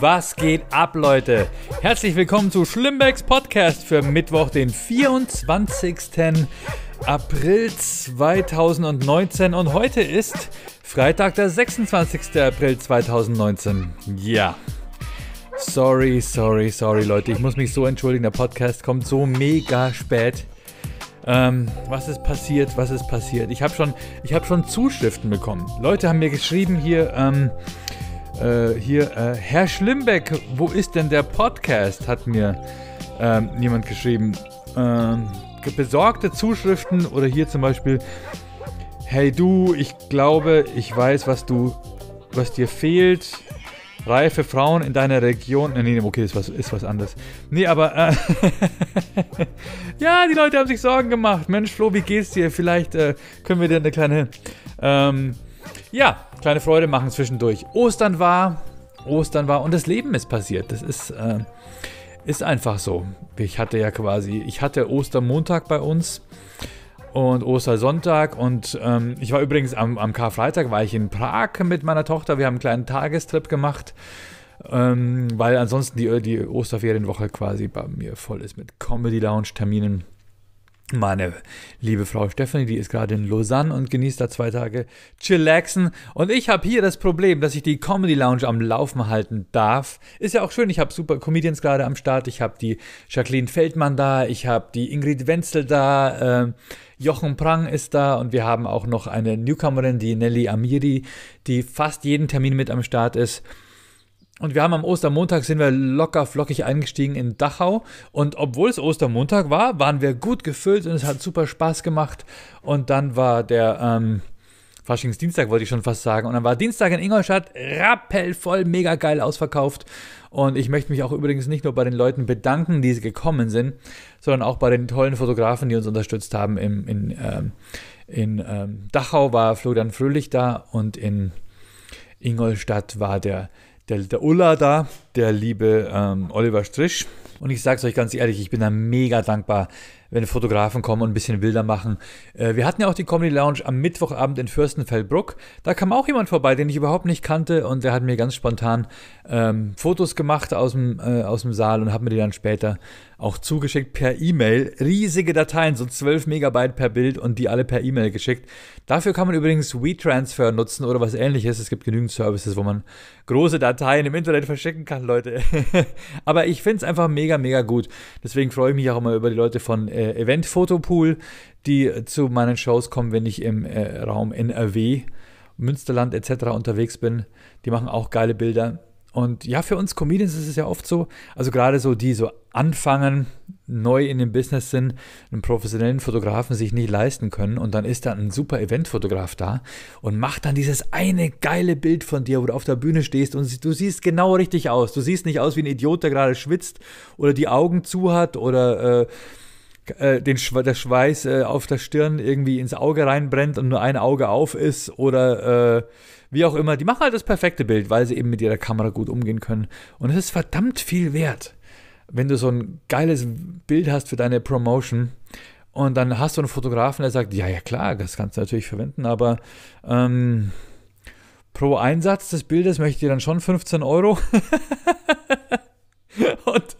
Was geht ab, Leute? Herzlich willkommen zu Schlimmbergs Podcast für Mittwoch, den 24. April 2019. Und heute ist Freitag, der 26. April 2019. Ja. Sorry, sorry, sorry, Leute. Ich muss mich so entschuldigen. Der Podcast kommt so mega spät. Ähm, was ist passiert? Was ist passiert? Ich habe schon, ich hab schon Zuschriften bekommen. Leute haben mir geschrieben hier, ähm, äh, hier, äh, Herr Schlimbeck, wo ist denn der Podcast? Hat mir ähm, jemand geschrieben. Ähm, besorgte Zuschriften oder hier zum Beispiel, hey du, ich glaube, ich weiß, was du, was dir fehlt. Reife Frauen in deiner Region. Äh, nee, okay, ist was, ist was anderes. Nee, aber. Äh, ja, die Leute haben sich Sorgen gemacht. Mensch, Flo, wie geht's dir? Vielleicht äh, können wir dir eine kleine ähm, ja, kleine Freude machen zwischendurch. Ostern war, Ostern war und das Leben ist passiert. Das ist, äh, ist einfach so. Ich hatte ja quasi, ich hatte Ostermontag bei uns und Ostersonntag und ähm, ich war übrigens am, am Karfreitag war ich in Prag mit meiner Tochter. Wir haben einen kleinen Tagestrip gemacht, ähm, weil ansonsten die, die Osterferienwoche quasi bei mir voll ist mit Comedy Lounge Terminen. Meine liebe Frau Stephanie, die ist gerade in Lausanne und genießt da zwei Tage Chillaxen. Und ich habe hier das Problem, dass ich die Comedy Lounge am Laufen halten darf. Ist ja auch schön, ich habe super Comedians gerade am Start. Ich habe die Jacqueline Feldmann da, ich habe die Ingrid Wenzel da, äh, Jochen Prang ist da und wir haben auch noch eine Newcomerin, die Nelly Amiri, die fast jeden Termin mit am Start ist. Und wir haben am Ostermontag sind wir locker flockig eingestiegen in Dachau. Und obwohl es Ostermontag war, waren wir gut gefüllt und es hat super Spaß gemacht. Und dann war der ähm, Faschingsdienstag, wollte ich schon fast sagen. Und dann war Dienstag in Ingolstadt rappelvoll, mega geil ausverkauft. Und ich möchte mich auch übrigens nicht nur bei den Leuten bedanken, die gekommen sind, sondern auch bei den tollen Fotografen, die uns unterstützt haben. In, in, ähm, in ähm, Dachau war Florian Fröhlich da und in Ingolstadt war der der, der Ulla da, der liebe ähm, Oliver Strisch. Und ich sage es euch ganz ehrlich, ich bin da mega dankbar, wenn Fotografen kommen und ein bisschen Bilder machen. Äh, wir hatten ja auch die Comedy Lounge am Mittwochabend in Fürstenfeldbruck. Da kam auch jemand vorbei, den ich überhaupt nicht kannte und der hat mir ganz spontan ähm, Fotos gemacht aus dem, äh, aus dem Saal und hat mir die dann später auch zugeschickt per E-Mail. Riesige Dateien, so 12 Megabyte per Bild und die alle per E-Mail geschickt. Dafür kann man übrigens WeTransfer nutzen oder was ähnliches. Es gibt genügend Services, wo man große Dateien im Internet verschicken kann, Leute. Aber ich finde es einfach mega, mega gut. Deswegen freue ich mich auch immer über die Leute von äh, äh, Event-Fotopool, die zu meinen Shows kommen, wenn ich im äh, Raum NRW, Münsterland etc. unterwegs bin. Die machen auch geile Bilder. Und ja, für uns Comedians ist es ja oft so, also gerade so, die so anfangen, neu in dem Business sind, einen professionellen Fotografen sich nicht leisten können und dann ist da ein super Eventfotograf da und macht dann dieses eine geile Bild von dir, wo du auf der Bühne stehst und du siehst genau richtig aus. Du siehst nicht aus wie ein Idiot, der gerade schwitzt oder die Augen zu hat oder äh, äh, den Schwe der Schweiß äh, auf der Stirn irgendwie ins Auge reinbrennt und nur ein Auge auf ist oder äh, wie auch immer. Die machen halt das perfekte Bild, weil sie eben mit ihrer Kamera gut umgehen können. Und es ist verdammt viel wert, wenn du so ein geiles Bild hast für deine Promotion. Und dann hast du einen Fotografen, der sagt, ja, ja klar, das kannst du natürlich verwenden, aber ähm, pro Einsatz des Bildes möchte ich dann schon 15 Euro. und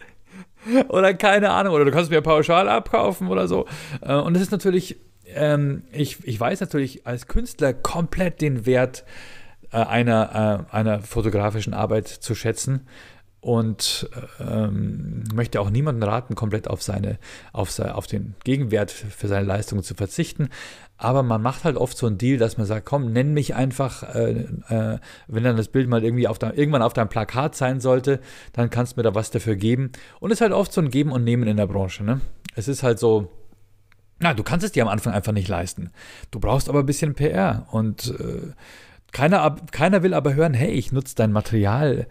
oder keine Ahnung, oder du kannst mir pauschal abkaufen oder so. Äh, und das ist natürlich, ähm, ich, ich weiß natürlich als Künstler komplett den Wert äh, einer, äh, einer fotografischen Arbeit zu schätzen und ähm, möchte auch niemanden raten, komplett auf, seine, auf, auf den Gegenwert für seine Leistungen zu verzichten. Aber man macht halt oft so einen Deal, dass man sagt, komm, nenn mich einfach, äh, äh, wenn dann das Bild mal irgendwie auf dein, irgendwann auf deinem Plakat sein sollte, dann kannst du mir da was dafür geben. Und es ist halt oft so ein Geben und Nehmen in der Branche. Ne? Es ist halt so, na, du kannst es dir am Anfang einfach nicht leisten. Du brauchst aber ein bisschen PR und äh, keiner, keiner will aber hören, hey, ich nutze dein Material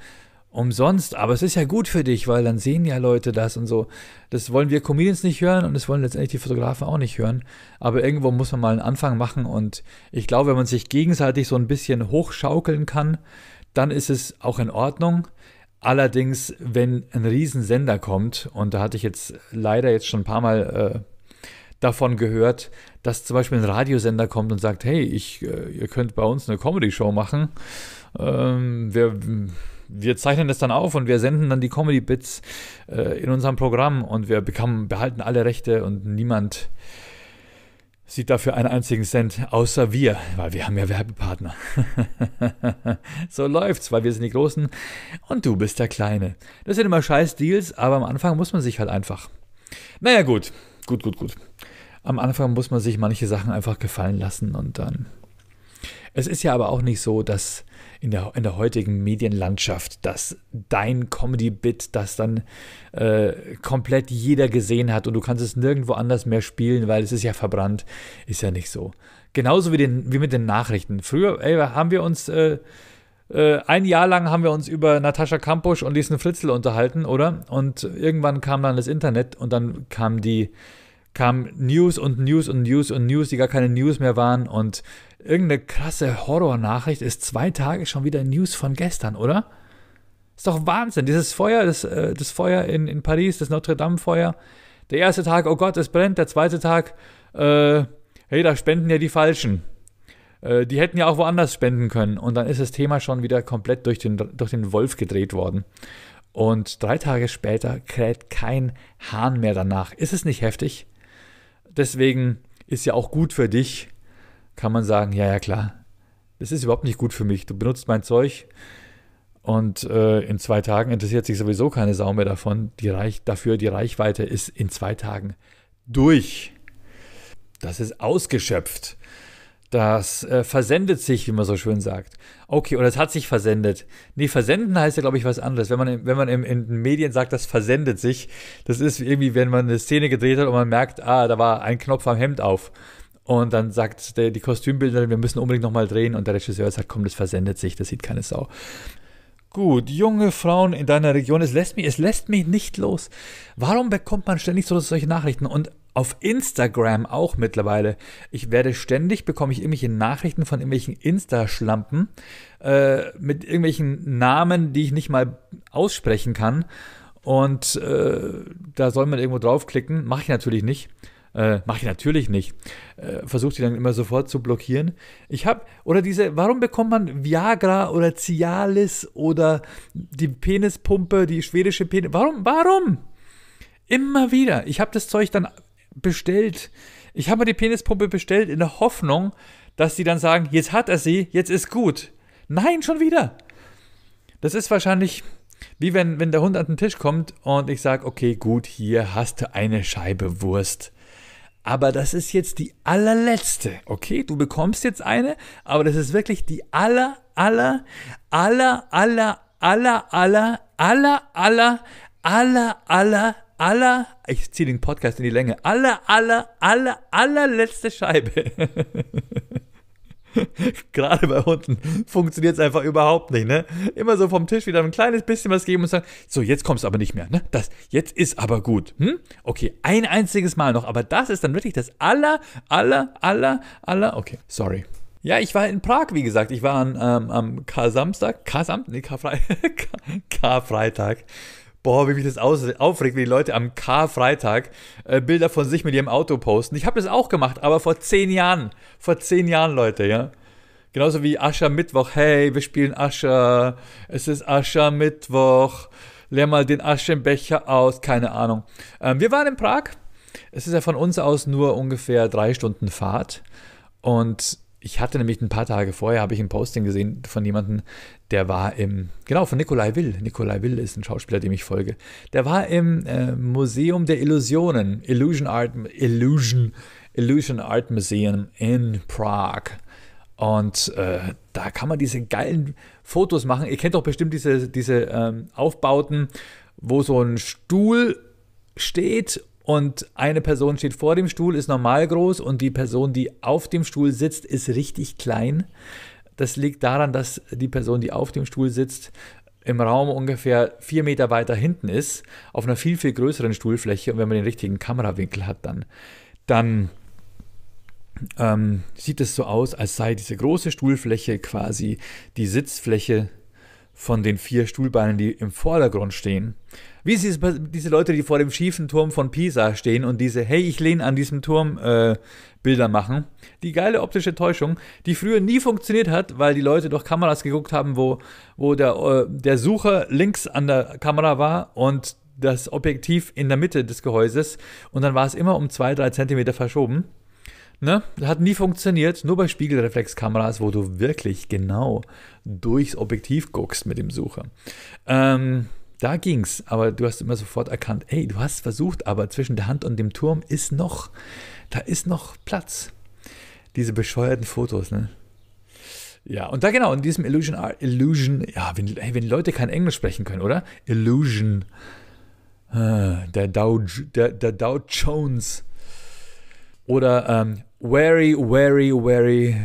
umsonst, aber es ist ja gut für dich, weil dann sehen ja Leute das und so. Das wollen wir Comedians nicht hören und das wollen letztendlich die Fotografen auch nicht hören. Aber irgendwo muss man mal einen Anfang machen und ich glaube, wenn man sich gegenseitig so ein bisschen hochschaukeln kann, dann ist es auch in Ordnung. Allerdings, wenn ein Riesensender kommt, und da hatte ich jetzt leider jetzt schon ein paar Mal äh, davon gehört, dass zum Beispiel ein Radiosender kommt und sagt, hey, ich, äh, ihr könnt bei uns eine Comedy-Show machen. Ähm, wir wir zeichnen das dann auf und wir senden dann die Comedy-Bits äh, in unserem Programm und wir bekamen, behalten alle Rechte und niemand sieht dafür einen einzigen Cent, außer wir, weil wir haben ja Werbepartner. so läuft's, weil wir sind die Großen und du bist der Kleine. Das sind immer scheiß Deals, aber am Anfang muss man sich halt einfach. Naja, gut, gut, gut, gut. Am Anfang muss man sich manche Sachen einfach gefallen lassen und dann. Es ist ja aber auch nicht so, dass in der, in der heutigen Medienlandschaft, dass dein Comedy-Bit, das dann äh, komplett jeder gesehen hat und du kannst es nirgendwo anders mehr spielen, weil es ist ja verbrannt, ist ja nicht so. Genauso wie, den, wie mit den Nachrichten. Früher ey, haben wir uns äh, äh, ein Jahr lang haben wir uns über Natascha Kampusch und Liesen Fritzl unterhalten, oder? Und irgendwann kam dann das Internet und dann kam die kam News und News und News und News, die gar keine News mehr waren. Und irgendeine krasse Horrornachricht ist zwei Tage schon wieder News von gestern, oder? Ist doch Wahnsinn. Dieses Feuer, das, äh, das Feuer in, in Paris, das Notre Dame-Feuer. Der erste Tag, oh Gott, es brennt. Der zweite Tag, äh, hey, da spenden ja die Falschen. Äh, die hätten ja auch woanders spenden können. Und dann ist das Thema schon wieder komplett durch den, durch den Wolf gedreht worden. Und drei Tage später kräht kein Hahn mehr danach. Ist es nicht heftig? deswegen ist ja auch gut für dich, kann man sagen, ja, ja klar, das ist überhaupt nicht gut für mich, du benutzt mein Zeug und äh, in zwei Tagen interessiert sich sowieso keine Sau mehr davon, die Reich dafür die Reichweite ist in zwei Tagen durch. Das ist ausgeschöpft. Das äh, versendet sich, wie man so schön sagt. Okay, oder es hat sich versendet. Nee, versenden heißt ja, glaube ich, was anderes. Wenn man, wenn man im, in den Medien sagt, das versendet sich, das ist irgendwie, wenn man eine Szene gedreht hat und man merkt, ah, da war ein Knopf am Hemd auf. Und dann sagt der, die Kostümbilderin, wir müssen unbedingt nochmal drehen. Und der Regisseur sagt, komm, das versendet sich, das sieht keine Sau. Gut, junge Frauen in deiner Region, es lässt mich, es lässt mich nicht los. Warum bekommt man ständig so solche Nachrichten? Und auf Instagram auch mittlerweile. Ich werde ständig, bekomme ich irgendwelche Nachrichten von irgendwelchen Insta-Schlampen äh, mit irgendwelchen Namen, die ich nicht mal aussprechen kann. Und äh, da soll man irgendwo draufklicken. Mache ich natürlich nicht. Äh, Mache ich natürlich nicht. Äh, Versuche die dann immer sofort zu blockieren. Ich habe, oder diese, warum bekommt man Viagra oder Cialis oder die Penispumpe, die schwedische Penis, warum, warum? Immer wieder. Ich habe das Zeug dann bestellt. Ich habe die Penispumpe bestellt in der Hoffnung, dass sie dann sagen, jetzt hat er sie, jetzt ist gut. Nein, schon wieder. Das ist wahrscheinlich wie wenn, wenn der Hund an den Tisch kommt und ich sage, okay, gut, hier hast du eine Scheibe Wurst. Aber das ist jetzt die allerletzte. Okay, du bekommst jetzt eine, aber das ist wirklich die aller, aller, aller, aller, aller, aller, aller, aller, aller, aller, aller, ich ziehe den Podcast in die Länge, aller, aller, aller, allerletzte Scheibe. Gerade bei Hunden funktioniert es einfach überhaupt nicht, ne? Immer so vom Tisch wieder ein kleines bisschen was geben und sagen, so, jetzt kommst du aber nicht mehr, ne? Das, jetzt ist aber gut, hm? Okay, ein einziges Mal noch, aber das ist dann wirklich das aller, aller, aller, aller, okay, sorry. Ja, ich war in Prag, wie gesagt. Ich war an, ähm, am Kar-Samstag, Kar-Samstag, nee, Karfreitag, Karfreitag boah, wie mich das aufregt, wie die Leute am Karfreitag äh, Bilder von sich mit ihrem Auto posten. Ich habe das auch gemacht, aber vor zehn Jahren. Vor zehn Jahren, Leute, ja. Genauso wie Ascher Mittwoch. Hey, wir spielen Ascher. Es ist Ascher Mittwoch. Leer mal den Aschenbecher aus. Keine Ahnung. Ähm, wir waren in Prag. Es ist ja von uns aus nur ungefähr drei Stunden Fahrt. Und ich hatte nämlich ein paar Tage vorher, habe ich ein Posting gesehen von jemandem, der war im, genau, von Nikolai Will. Nikolai Will ist ein Schauspieler, dem ich folge. Der war im äh, Museum der Illusionen, Illusion Art, Illusion, Illusion Art Museum in Prag. Und äh, da kann man diese geilen Fotos machen. Ihr kennt doch bestimmt diese, diese ähm, Aufbauten, wo so ein Stuhl steht und eine Person steht vor dem Stuhl, ist normal groß und die Person, die auf dem Stuhl sitzt, ist richtig klein. Das liegt daran, dass die Person, die auf dem Stuhl sitzt, im Raum ungefähr vier Meter weiter hinten ist, auf einer viel, viel größeren Stuhlfläche und wenn man den richtigen Kamerawinkel hat, dann, dann ähm, sieht es so aus, als sei diese große Stuhlfläche quasi die Sitzfläche von den vier Stuhlbeinen, die im Vordergrund stehen. Wie ist es diese Leute, die vor dem schiefen Turm von Pisa stehen und diese Hey, ich lehne an diesem Turm äh, Bilder machen? Die geile optische Täuschung, die früher nie funktioniert hat, weil die Leute durch Kameras geguckt haben, wo, wo der, äh, der Sucher links an der Kamera war und das Objektiv in der Mitte des Gehäuses und dann war es immer um 2-3 Zentimeter verschoben. Ne? Hat nie funktioniert, nur bei Spiegelreflexkameras, wo du wirklich genau durchs Objektiv guckst mit dem Sucher. Ähm, da ging's, aber du hast immer sofort erkannt, ey, du hast versucht, aber zwischen der Hand und dem Turm ist noch, da ist noch Platz. Diese bescheuerten Fotos, ne? Ja, und da genau, in diesem Illusion Illusion, ja, wenn, hey, wenn Leute kein Englisch sprechen können, oder? Illusion. Ah, der Dow, der, der Dow Jones. Oder ähm, Wary, Wary, Wary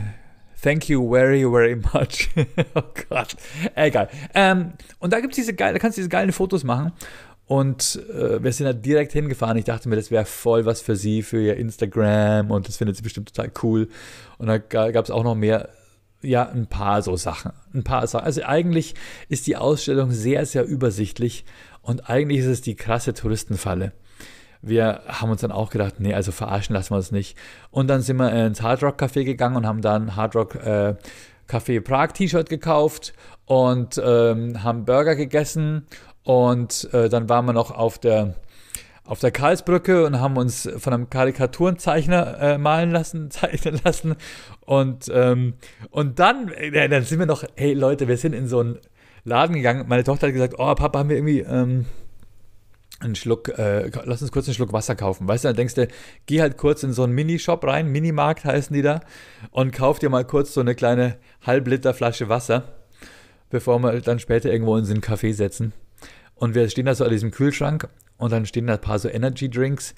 Thank you very, very much. oh Gott. Egal. Ähm, und da gibt's diese geile, da kannst du diese geilen Fotos machen. Und äh, wir sind da direkt hingefahren. Ich dachte mir, das wäre voll was für sie, für ihr Instagram und das findet sie bestimmt total cool. Und da gab es auch noch mehr, ja, ein paar so Sachen. Ein paar Sachen. Also eigentlich ist die Ausstellung sehr, sehr übersichtlich und eigentlich ist es die krasse Touristenfalle wir haben uns dann auch gedacht, nee, also verarschen lassen wir uns nicht. Und dann sind wir ins Hard Rock Café gegangen und haben dann Hard Rock äh, Café Prag T-Shirt gekauft und ähm, haben Burger gegessen. Und äh, dann waren wir noch auf der, auf der Karlsbrücke und haben uns von einem Karikaturenzeichner äh, malen lassen, zeichnen lassen. Und, ähm, und dann, äh, dann sind wir noch, hey Leute, wir sind in so einen Laden gegangen. Meine Tochter hat gesagt, oh Papa, haben wir irgendwie... Ähm, einen Schluck, äh, lass uns kurz einen Schluck Wasser kaufen. Weißt du, dann denkst du, geh halt kurz in so einen Minishop rein, Minimarkt heißen die da, und kauf dir mal kurz so eine kleine Halbliter Flasche Wasser, bevor wir dann später irgendwo in so einen Café setzen. Und wir stehen da so an diesem Kühlschrank und dann stehen da ein paar so Energy Drinks.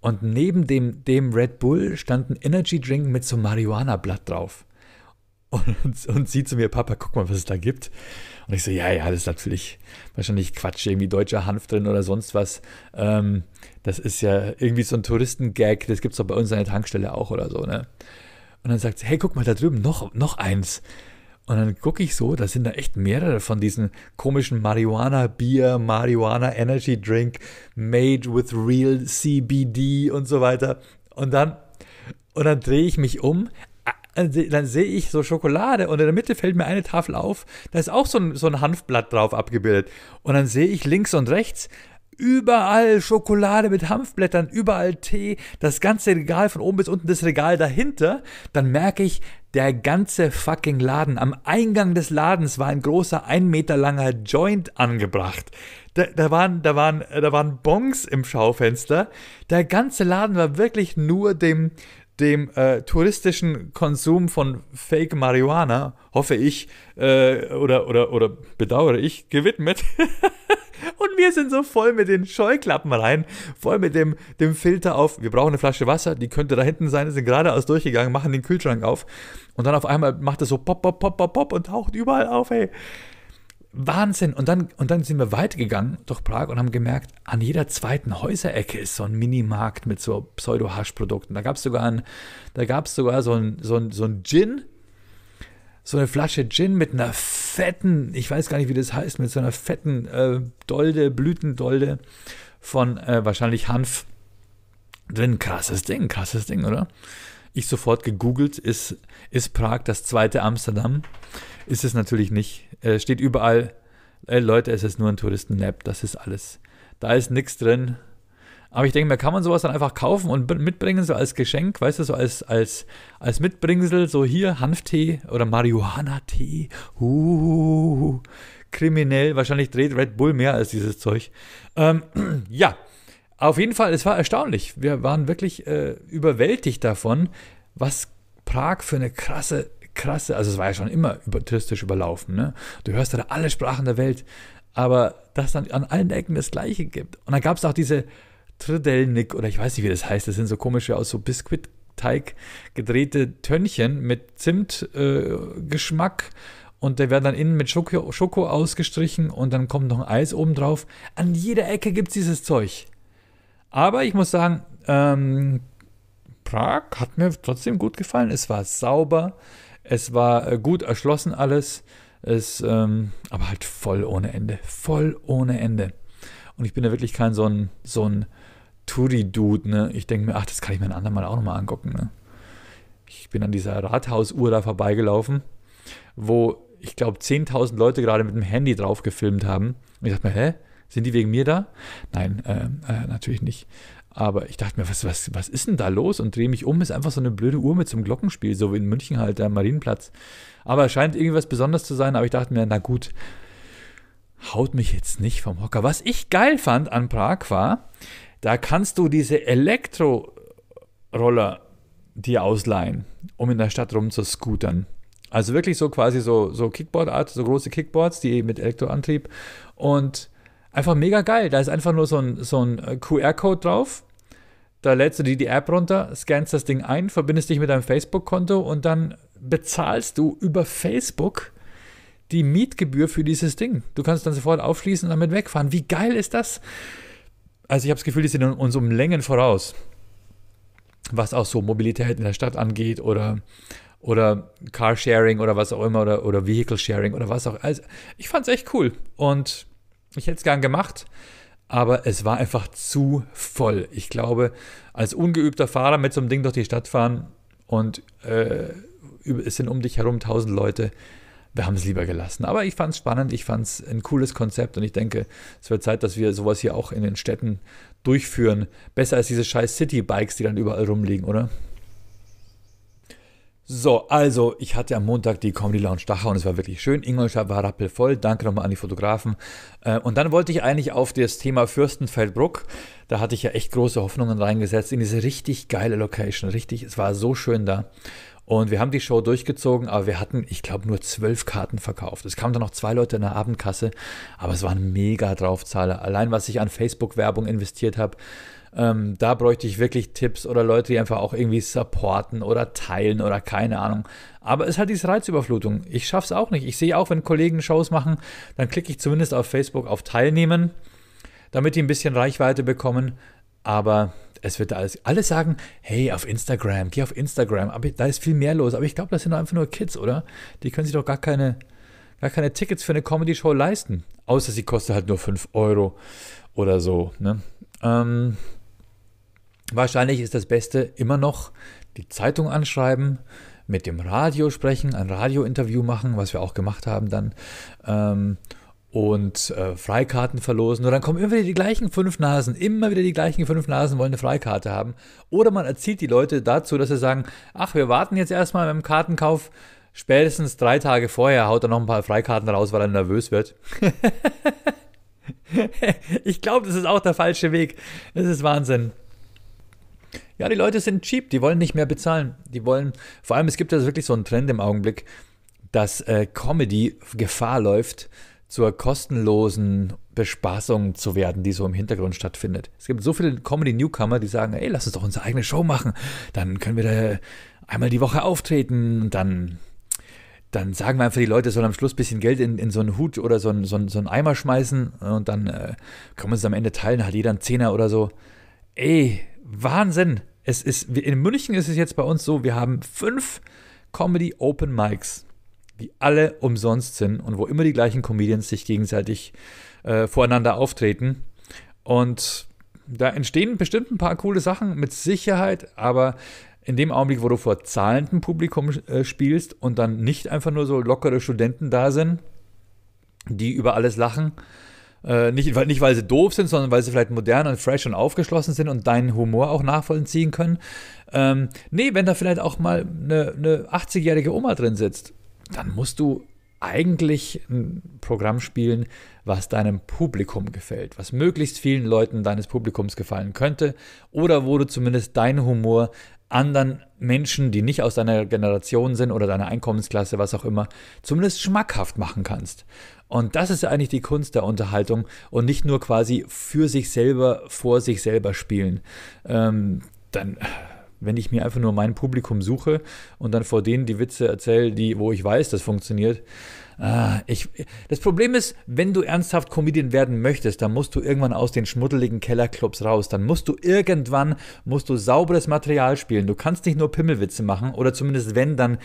Und neben dem, dem Red Bull stand ein Energy Drink mit so Marihuana-Blatt drauf und, und sie zu mir, Papa, guck mal, was es da gibt. Und ich so, ja, ja, das ist natürlich wahrscheinlich Quatsch, irgendwie deutscher Hanf drin oder sonst was. Ähm, das ist ja irgendwie so ein Touristengag, das gibt es doch bei uns an der Tankstelle auch oder so, ne? Und dann sagt sie, hey, guck mal, da drüben noch, noch eins. Und dann gucke ich so, da sind da echt mehrere von diesen komischen Marihuana-Bier, Marihuana-Energy-Drink, made with real CBD und so weiter. Und dann, und dann drehe ich mich um dann sehe ich so Schokolade und in der Mitte fällt mir eine Tafel auf, da ist auch so ein, so ein Hanfblatt drauf abgebildet. Und dann sehe ich links und rechts überall Schokolade mit Hanfblättern, überall Tee, das ganze Regal von oben bis unten, das Regal dahinter, dann merke ich, der ganze fucking Laden, am Eingang des Ladens war ein großer, ein Meter langer Joint angebracht. Da, da, waren, da, waren, da waren Bongs im Schaufenster. Der ganze Laden war wirklich nur dem, dem äh, touristischen Konsum von Fake Marihuana, hoffe ich, äh, oder, oder, oder bedauere ich, gewidmet. Und wir sind so voll mit den Scheuklappen rein, voll mit dem, dem Filter auf, wir brauchen eine Flasche Wasser, die könnte da hinten sein, sind geradeaus durchgegangen, machen den Kühlschrank auf. Und dann auf einmal macht es so pop, pop, pop, pop, pop und taucht überall auf, ey. Wahnsinn. Und dann, und dann sind wir weitergegangen durch Prag und haben gemerkt, an jeder zweiten Häuserecke ist so ein Minimarkt mit so Pseudo-Haschprodukten. Da gab es sogar, ein, da gab's sogar so ein, so, ein, so ein Gin, so eine Flasche Gin mit einer fetten, ich weiß gar nicht, wie das heißt, mit so einer fetten äh, Dolde, Blütendolde von äh, wahrscheinlich Hanf drin. Krasses Ding, krasses Ding, oder? Ich sofort gegoogelt, ist, ist Prag das zweite Amsterdam? Ist es natürlich nicht. Es steht überall, ey Leute, es ist nur ein touristen Touristenlab, das ist alles. Da ist nichts drin. Aber ich denke mir, kann man sowas dann einfach kaufen und mitbringen, so als Geschenk, weißt du, so als, als, als Mitbringsel, so hier Hanftee oder Marihuana-Tee. Uh, kriminell, wahrscheinlich dreht Red Bull mehr als dieses Zeug. Ähm, ja, auf jeden Fall, es war erstaunlich. Wir waren wirklich äh, überwältigt davon, was Prag für eine krasse krasse, also es war ja schon immer über, touristisch überlaufen. Ne? Du hörst da alle Sprachen der Welt, aber dass dann an allen Ecken das Gleiche gibt. Und dann gab es auch diese Tridelnik oder ich weiß nicht, wie das heißt. Das sind so komische aus so Biskuitteig gedrehte Tönnchen mit Zimtgeschmack. Äh, und der werden dann innen mit Schoko, Schoko, ausgestrichen und dann kommt noch ein Eis oben drauf. An jeder Ecke gibt es dieses Zeug. Aber ich muss sagen, ähm, Prag hat mir trotzdem gut gefallen. Es war sauber, es war äh, gut erschlossen alles, es, ähm, aber halt voll ohne Ende. Voll ohne Ende. Und ich bin ja wirklich kein so ein, so ein Touri-Dude, ne? Ich denke mir, ach, das kann ich mir ein andermal auch nochmal angucken, ne? Ich bin an dieser Rathausuhr da vorbeigelaufen, wo ich glaube 10.000 Leute gerade mit dem Handy drauf gefilmt haben. Und ich dachte mir, hä? Sind die wegen mir da? Nein, äh, äh, natürlich nicht. Aber ich dachte mir, was, was, was ist denn da los? Und drehe mich um, ist einfach so eine blöde Uhr mit so einem Glockenspiel, so wie in München halt am Marienplatz. Aber es scheint irgendwas Besonderes zu sein, aber ich dachte mir, na gut, haut mich jetzt nicht vom Hocker. Was ich geil fand an Prag war, da kannst du diese Elektroroller dir ausleihen, um in der Stadt rumzuscootern. Also wirklich so quasi so, so Kickboard-Art, so große Kickboards, die mit Elektroantrieb und einfach mega geil. Da ist einfach nur so ein, so ein äh, QR-Code drauf. Da lädst du dir die App runter, scannst das Ding ein, verbindest dich mit deinem Facebook-Konto und dann bezahlst du über Facebook die Mietgebühr für dieses Ding. Du kannst dann sofort aufschließen und damit wegfahren. Wie geil ist das? Also ich habe das Gefühl, die sind uns um Längen voraus, was auch so Mobilität in der Stadt angeht oder, oder Carsharing oder was auch immer oder, oder Vehicle Sharing oder was auch. Also ich fand es echt cool und ich hätte es gern gemacht, aber es war einfach zu voll. Ich glaube, als ungeübter Fahrer mit so einem Ding durch die Stadt fahren und äh, es sind um dich herum tausend Leute, wir haben es lieber gelassen. Aber ich fand es spannend, ich fand es ein cooles Konzept und ich denke, es wird Zeit, dass wir sowas hier auch in den Städten durchführen. Besser als diese scheiß City-Bikes, die dann überall rumliegen, oder? So, also ich hatte am Montag die Comedy Lounge Dachau und es war wirklich schön. Ingolstadt war rappelvoll. Danke nochmal an die Fotografen. Äh, und dann wollte ich eigentlich auf das Thema Fürstenfeldbruck. Da hatte ich ja echt große Hoffnungen reingesetzt in diese richtig geile Location. Richtig, es war so schön da. Und wir haben die Show durchgezogen, aber wir hatten, ich glaube, nur zwölf Karten verkauft. Es kamen dann noch zwei Leute in der Abendkasse, aber es waren mega Draufzahler. Allein was ich an Facebook-Werbung investiert habe, ähm, da bräuchte ich wirklich Tipps oder Leute, die einfach auch irgendwie supporten oder teilen oder keine Ahnung. Aber es ist halt diese Reizüberflutung. Ich schaff's auch nicht. Ich sehe auch, wenn Kollegen Shows machen, dann klicke ich zumindest auf Facebook auf Teilnehmen, damit die ein bisschen Reichweite bekommen. Aber es wird alles, alle sagen, hey, auf Instagram, geh auf Instagram, aber da ist viel mehr los. Aber ich glaube, das sind einfach nur Kids, oder? Die können sich doch gar keine, gar keine Tickets für eine Comedy-Show leisten. Außer sie kostet halt nur 5 Euro oder so. Ne? Ähm, Wahrscheinlich ist das Beste immer noch die Zeitung anschreiben, mit dem Radio sprechen, ein Radiointerview machen, was wir auch gemacht haben dann. Ähm, und äh, Freikarten verlosen. Und dann kommen immer wieder die gleichen fünf Nasen. Immer wieder die gleichen fünf Nasen wollen eine Freikarte haben. Oder man erzieht die Leute dazu, dass sie sagen, ach, wir warten jetzt erstmal mit dem Kartenkauf. Spätestens drei Tage vorher haut er noch ein paar Freikarten raus, weil er nervös wird. ich glaube, das ist auch der falsche Weg. Das ist Wahnsinn. Ja, die Leute sind cheap, die wollen nicht mehr bezahlen. Die wollen, vor allem, es gibt ja wirklich so einen Trend im Augenblick, dass äh, Comedy Gefahr läuft, zur kostenlosen Bespaßung zu werden, die so im Hintergrund stattfindet. Es gibt so viele Comedy-Newcomer, die sagen, ey, lass uns doch unsere eigene Show machen. Dann können wir da einmal die Woche auftreten und dann, dann sagen wir einfach, die Leute sollen am Schluss ein bisschen Geld in, in so einen Hut oder so einen, so einen, so einen Eimer schmeißen und dann äh, können wir es am Ende teilen, hat jeder einen Zehner oder so. Ey, Wahnsinn. Es ist, in München ist es jetzt bei uns so, wir haben fünf Comedy Open Mics, die alle umsonst sind und wo immer die gleichen Comedians sich gegenseitig äh, voreinander auftreten. Und da entstehen bestimmt ein paar coole Sachen, mit Sicherheit, aber in dem Augenblick, wo du vor zahlendem Publikum äh, spielst und dann nicht einfach nur so lockere Studenten da sind, die über alles lachen, äh, nicht, weil, nicht, weil sie doof sind, sondern weil sie vielleicht modern und fresh und aufgeschlossen sind und deinen Humor auch nachvollziehen können. Ähm, nee, wenn da vielleicht auch mal eine, eine 80-jährige Oma drin sitzt, dann musst du eigentlich ein Programm spielen, was deinem Publikum gefällt, was möglichst vielen Leuten deines Publikums gefallen könnte oder wo du zumindest deinen Humor anderen Menschen, die nicht aus deiner Generation sind oder deiner Einkommensklasse, was auch immer, zumindest schmackhaft machen kannst. Und das ist eigentlich die Kunst der Unterhaltung und nicht nur quasi für sich selber, vor sich selber spielen. Ähm, dann, wenn ich mir einfach nur mein Publikum suche und dann vor denen die Witze erzähle, die, wo ich weiß, das funktioniert, Ah, ich, das Problem ist, wenn du ernsthaft Comedian werden möchtest, dann musst du irgendwann aus den schmuddeligen Kellerclubs raus. Dann musst du irgendwann, musst du sauberes Material spielen. Du kannst nicht nur Pimmelwitze machen oder zumindest wenn, dann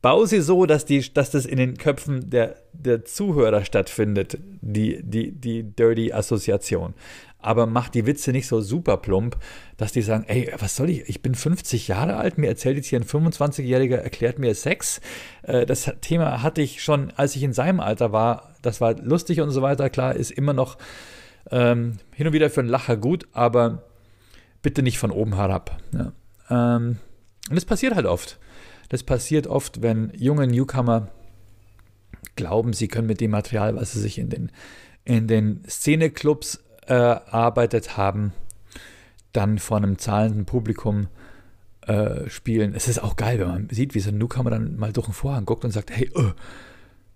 bau sie so, dass, die, dass das in den Köpfen der, der Zuhörer stattfindet, die, die, die Dirty Assoziation aber macht die Witze nicht so super plump, dass die sagen, ey, was soll ich, ich bin 50 Jahre alt, mir erzählt jetzt hier ein 25-Jähriger, erklärt mir Sex. Äh, das Thema hatte ich schon, als ich in seinem Alter war, das war lustig und so weiter, klar, ist immer noch ähm, hin und wieder für einen Lacher gut, aber bitte nicht von oben herab. Ja. Ähm, und das passiert halt oft. Das passiert oft, wenn junge Newcomer glauben, sie können mit dem Material, was sie sich in den, in den Szeneclubs erarbeitet haben, dann vor einem zahlenden Publikum äh, spielen. Es ist auch geil, wenn man sieht, wie so ein Newcomer dann mal durch den Vorhang guckt und sagt, hey, oh,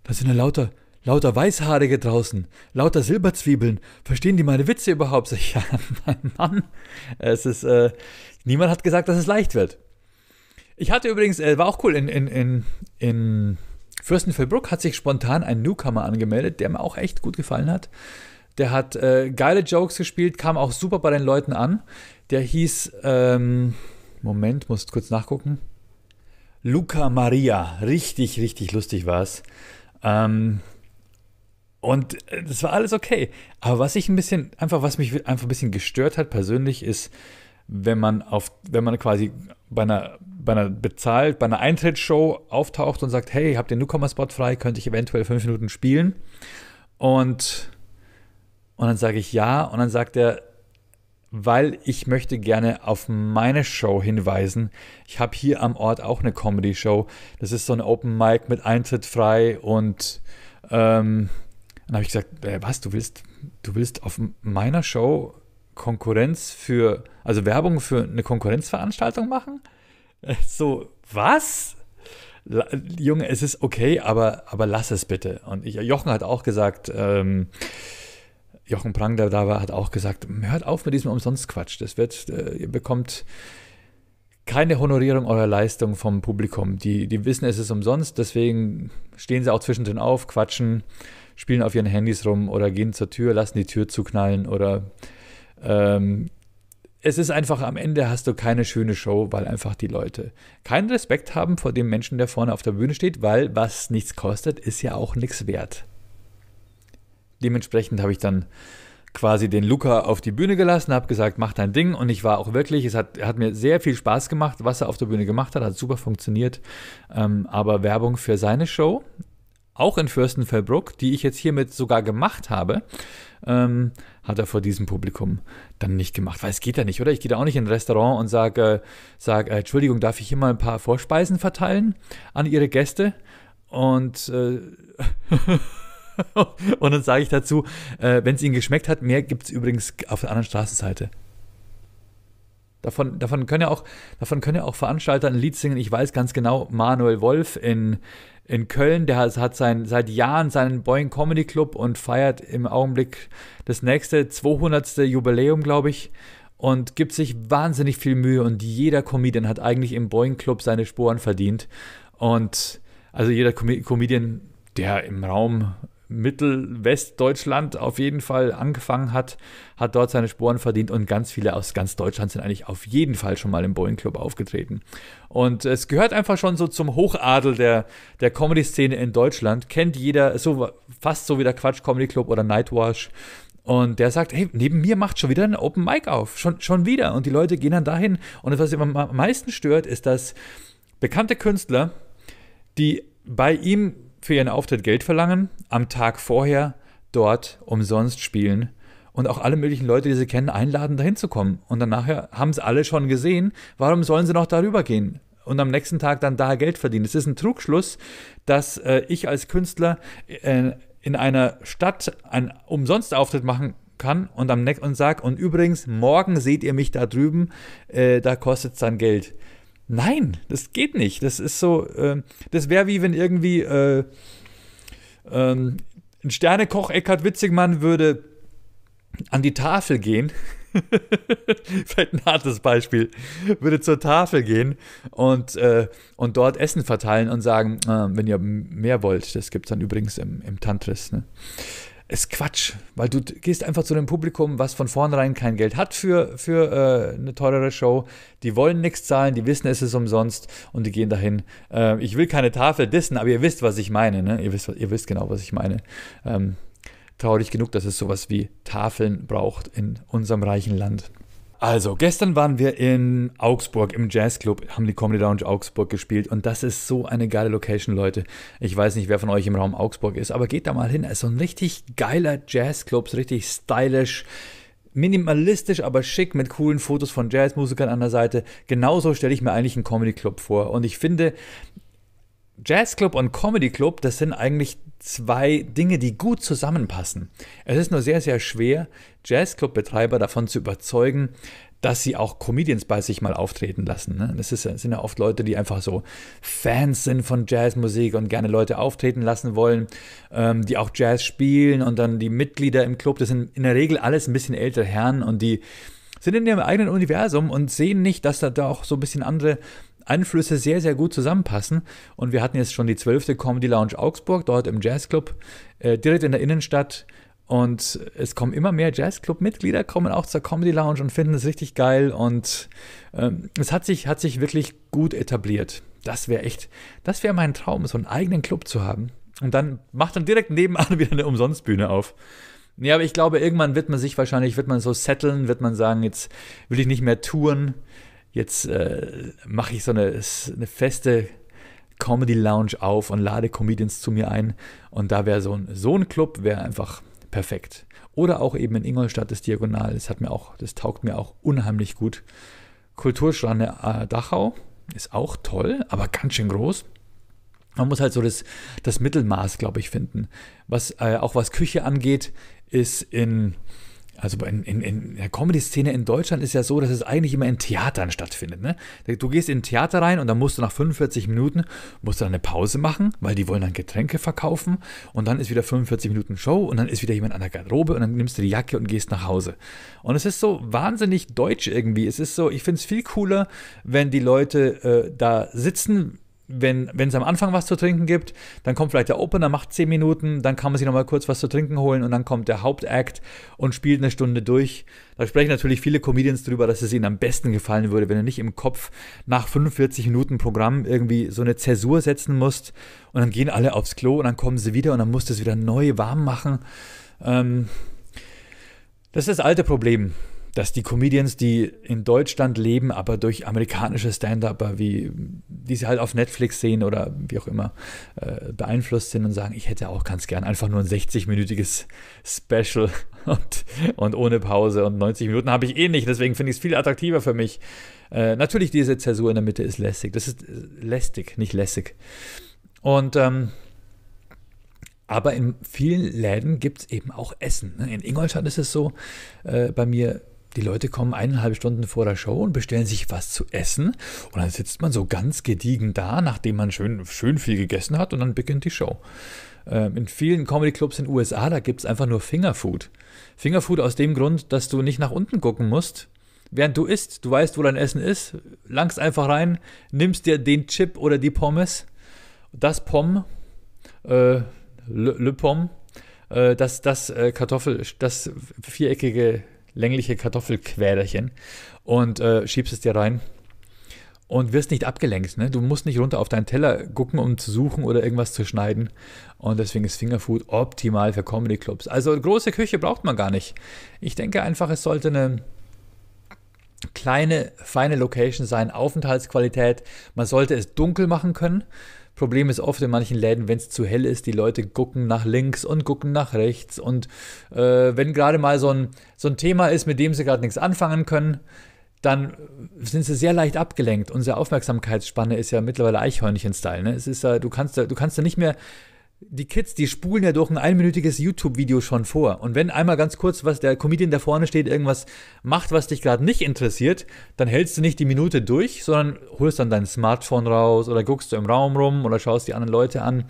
da sind ja lauter, lauter Weißhaarige draußen, lauter Silberzwiebeln. Verstehen die meine Witze überhaupt? Sag ich, ja, mein Mann, es ist, äh, niemand hat gesagt, dass es leicht wird. Ich hatte übrigens, äh, war auch cool, in, in, in, in Fürstenfeldbruck hat sich spontan ein Newcomer angemeldet, der mir auch echt gut gefallen hat. Der hat äh, geile Jokes gespielt, kam auch super bei den Leuten an. Der hieß, ähm, Moment, muss kurz nachgucken. Luca Maria. Richtig, richtig lustig war es. Ähm, und äh, das war alles okay. Aber was ich ein bisschen, einfach, was mich einfach ein bisschen gestört hat persönlich, ist, wenn man auf, wenn man quasi bei einer, bei einer bezahlt, bei einer Eintrittsshow auftaucht und sagt, hey, habt ihr einen Newcomer-Spot frei, könnte ich eventuell fünf Minuten spielen. Und und dann sage ich ja. Und dann sagt er, weil ich möchte gerne auf meine Show hinweisen. Ich habe hier am Ort auch eine Comedy-Show. Das ist so ein Open Mic mit Eintritt frei und ähm, dann habe ich gesagt, äh, was, du willst, du willst auf meiner Show Konkurrenz für, also Werbung für eine Konkurrenzveranstaltung machen? So, was? Junge, es ist okay, aber, aber lass es bitte. Und ich, Jochen hat auch gesagt, ähm, Jochen Prang, der da war, hat auch gesagt, hört auf mit diesem Umsonstquatsch. Das wird, äh, ihr bekommt keine Honorierung eurer Leistung vom Publikum. Die, die wissen, es ist umsonst, deswegen stehen sie auch zwischendrin auf, quatschen, spielen auf ihren Handys rum oder gehen zur Tür, lassen die Tür zuknallen oder ähm, es ist einfach, am Ende hast du keine schöne Show, weil einfach die Leute keinen Respekt haben vor dem Menschen, der vorne auf der Bühne steht, weil was nichts kostet, ist ja auch nichts wert. Dementsprechend habe ich dann quasi den Luca auf die Bühne gelassen, habe gesagt, mach dein Ding und ich war auch wirklich, es hat, hat mir sehr viel Spaß gemacht, was er auf der Bühne gemacht hat, hat super funktioniert, ähm, aber Werbung für seine Show, auch in Fürstenfeldbruck, die ich jetzt hiermit sogar gemacht habe, ähm, hat er vor diesem Publikum dann nicht gemacht, weil es geht ja nicht, oder? Ich gehe da auch nicht in ein Restaurant und sage, äh, sag, äh, Entschuldigung, darf ich hier mal ein paar Vorspeisen verteilen an Ihre Gäste? Und äh, und dann sage ich dazu, äh, wenn es Ihnen geschmeckt hat, mehr gibt es übrigens auf der anderen Straßenseite. Davon, davon, können ja auch, davon können ja auch Veranstalter ein Lied singen. Ich weiß ganz genau, Manuel Wolf in, in Köln, der hat, hat sein, seit Jahren seinen Boeing Comedy Club und feiert im Augenblick das nächste 200. Jubiläum, glaube ich und gibt sich wahnsinnig viel Mühe und jeder Comedian hat eigentlich im Boeing Club seine Sporen verdient und also jeder Com Comedian, der im Raum Mittelwestdeutschland auf jeden Fall angefangen hat, hat dort seine Sporen verdient und ganz viele aus ganz Deutschland sind eigentlich auf jeden Fall schon mal im Boeing Club aufgetreten. Und es gehört einfach schon so zum Hochadel der, der Comedy-Szene in Deutschland. Kennt jeder, so fast so wie der Quatsch Comedy Club oder Nightwash. Und der sagt, hey, neben mir macht schon wieder ein Open Mic auf. Schon, schon wieder. Und die Leute gehen dann dahin. Und was immer am meisten stört, ist, dass bekannte Künstler, die bei ihm für ihren Auftritt Geld verlangen, am Tag vorher dort umsonst spielen und auch alle möglichen Leute, die sie kennen, einladen, dahin zu kommen. Und dann nachher haben es alle schon gesehen. Warum sollen sie noch darüber gehen? und am nächsten Tag dann da Geld verdienen. Es ist ein Trugschluss, dass äh, ich als Künstler äh, in einer Stadt einen umsonst Auftritt machen kann und am Neck und sag und übrigens morgen seht ihr mich da drüben, äh, da kostet es dann Geld. Nein, das geht nicht. Das ist so, äh, das wäre wie wenn irgendwie äh, ähm, ein Sternekoch Eckhard Witzigmann würde an die Tafel gehen. Vielleicht ein hartes Beispiel. Würde zur Tafel gehen und, äh, und dort Essen verteilen und sagen, äh, wenn ihr mehr wollt, das gibt es dann übrigens im, im Tantris. Ne? ist Quatsch, weil du gehst einfach zu einem Publikum, was von vornherein kein Geld hat für, für äh, eine teurere Show. Die wollen nichts zahlen, die wissen, es ist umsonst und die gehen dahin. Äh, ich will keine Tafel dissen, aber ihr wisst, was ich meine. Ne? Ihr, wisst, ihr wisst genau, was ich meine. Ähm, traurig genug, dass es sowas wie Tafeln braucht in unserem reichen Land. Also, gestern waren wir in Augsburg im Jazzclub, haben die Comedy Lounge Augsburg gespielt und das ist so eine geile Location, Leute. Ich weiß nicht, wer von euch im Raum Augsburg ist, aber geht da mal hin. Es ist so ein richtig geiler Jazzclub, richtig stylisch, minimalistisch, aber schick mit coolen Fotos von Jazzmusikern an der Seite. Genauso stelle ich mir eigentlich einen Comedy Club vor und ich finde, Jazzclub und Comedy Club, das sind eigentlich zwei Dinge, die gut zusammenpassen. Es ist nur sehr, sehr schwer, Jazzclub-Betreiber davon zu überzeugen, dass sie auch Comedians bei sich mal auftreten lassen. Ne? Das ist, sind ja oft Leute, die einfach so Fans sind von Jazzmusik und gerne Leute auftreten lassen wollen, ähm, die auch Jazz spielen und dann die Mitglieder im Club. Das sind in der Regel alles ein bisschen ältere Herren und die sind in ihrem eigenen Universum und sehen nicht, dass da, da auch so ein bisschen andere Einflüsse sehr, sehr gut zusammenpassen. Und wir hatten jetzt schon die 12. Comedy Lounge Augsburg, dort im Jazzclub, äh, direkt in der Innenstadt. Und es kommen immer mehr Jazzclub-Mitglieder, kommen auch zur Comedy Lounge und finden es richtig geil. Und ähm, es hat sich, hat sich wirklich gut etabliert. Das wäre echt, das wäre mein Traum, so einen eigenen Club zu haben. Und dann macht dann direkt nebenan wieder eine Umsonstbühne auf. Ja, aber ich glaube, irgendwann wird man sich wahrscheinlich, wird man so setteln, wird man sagen, jetzt will ich nicht mehr touren, jetzt äh, mache ich so eine, eine feste Comedy Lounge auf und lade Comedians zu mir ein. Und da wäre so ein, so ein Club, wäre einfach perfekt. Oder auch eben in Ingolstadt das Diagonal. Das hat mir auch, das taugt mir auch unheimlich gut. Kulturschlange äh, Dachau ist auch toll, aber ganz schön groß. Man muss halt so das, das Mittelmaß, glaube ich, finden. Was äh, auch was Küche angeht, ist in also in, in, in der Comedy-Szene in Deutschland ist ja so, dass es eigentlich immer in Theatern stattfindet. Ne? Du gehst in ein Theater rein und dann musst du nach 45 Minuten musst du dann eine Pause machen, weil die wollen dann Getränke verkaufen und dann ist wieder 45 Minuten Show und dann ist wieder jemand an der Garderobe und dann nimmst du die Jacke und gehst nach Hause. Und es ist so wahnsinnig deutsch irgendwie. Es ist so, ich finde es viel cooler, wenn die Leute äh, da sitzen wenn es am Anfang was zu trinken gibt, dann kommt vielleicht der Opener, macht 10 Minuten, dann kann man sich nochmal kurz was zu trinken holen und dann kommt der Hauptakt und spielt eine Stunde durch. Da sprechen natürlich viele Comedians drüber, dass es ihnen am besten gefallen würde, wenn du nicht im Kopf nach 45 Minuten Programm irgendwie so eine Zäsur setzen musst und dann gehen alle aufs Klo und dann kommen sie wieder und dann musst du es wieder neu warm machen. Ähm, das ist das alte Problem dass die Comedians, die in Deutschland leben, aber durch amerikanische Stand-Upper, die sie halt auf Netflix sehen oder wie auch immer, äh, beeinflusst sind und sagen, ich hätte auch ganz gern einfach nur ein 60-minütiges Special und, und, ohne Pause und 90 Minuten habe ich eh nicht, deswegen finde ich es viel attraktiver für mich. Äh, natürlich, diese Zäsur in der Mitte ist lästig. Das ist äh, lästig, nicht lässig. Und ähm, aber in vielen Läden gibt es eben auch Essen. Ne? In Ingolstadt ist es so, äh, bei mir die Leute kommen eineinhalb Stunden vor der Show und bestellen sich was zu essen. Und dann sitzt man so ganz gediegen da, nachdem man schön, schön viel gegessen hat, und dann beginnt die Show. Ähm, in vielen Comedy-Clubs in den USA, da gibt es einfach nur Fingerfood. Fingerfood aus dem Grund, dass du nicht nach unten gucken musst, während du isst. Du weißt, wo dein Essen ist, langst einfach rein, nimmst dir den Chip oder die Pommes, das Pom, äh, Le, Le Pom, äh, das, das äh, Kartoffel, das viereckige längliche Kartoffelquäderchen und äh, schiebst es dir rein und wirst nicht abgelenkt. Ne? Du musst nicht runter auf deinen Teller gucken, um zu suchen oder irgendwas zu schneiden. Und deswegen ist Fingerfood optimal für Comedy Clubs. Also große Küche braucht man gar nicht. Ich denke einfach, es sollte eine kleine, feine Location sein, Aufenthaltsqualität. Man sollte es dunkel machen können. Problem ist oft in manchen Läden, wenn es zu hell ist, die Leute gucken nach links und gucken nach rechts. Und äh, wenn gerade mal so ein, so ein Thema ist, mit dem sie gerade nichts anfangen können, dann sind sie sehr leicht abgelenkt. Unsere Aufmerksamkeitsspanne ist ja mittlerweile Eichhörnchen-Style. Ne? Es ist ja, du kannst ja du kannst nicht mehr die Kids, die spulen ja durch ein einminütiges YouTube-Video schon vor. Und wenn einmal ganz kurz was der Comedian da vorne steht, irgendwas macht, was dich gerade nicht interessiert, dann hältst du nicht die Minute durch, sondern holst dann dein Smartphone raus oder guckst du im Raum rum oder schaust die anderen Leute an.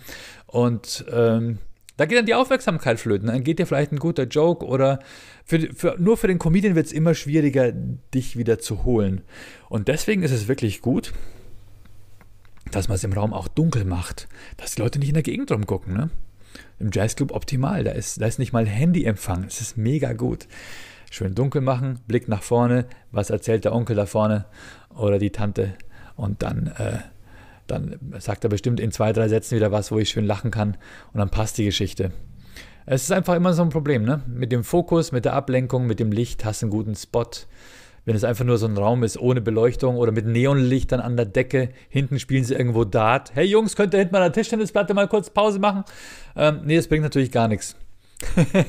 Und ähm, da geht dann die Aufmerksamkeit flöten. Dann geht dir vielleicht ein guter Joke oder für, für, nur für den Comedian wird es immer schwieriger, dich wieder zu holen. Und deswegen ist es wirklich gut, dass man es im Raum auch dunkel macht, dass die Leute nicht in der Gegend rumgucken. Ne? Im Jazzclub optimal, da ist, da ist nicht mal Handyempfang, es ist mega gut. Schön dunkel machen, Blick nach vorne, was erzählt der Onkel da vorne oder die Tante und dann, äh, dann sagt er bestimmt in zwei, drei Sätzen wieder was, wo ich schön lachen kann und dann passt die Geschichte. Es ist einfach immer so ein Problem, ne? Mit dem Fokus, mit der Ablenkung, mit dem Licht hast du einen guten Spot. Wenn es einfach nur so ein Raum ist ohne Beleuchtung oder mit Neonlichtern an der Decke, hinten spielen sie irgendwo Dart. Hey Jungs, könnt ihr hinten an der Tischtennisplatte mal kurz Pause machen? Ähm, nee, das bringt natürlich gar nichts.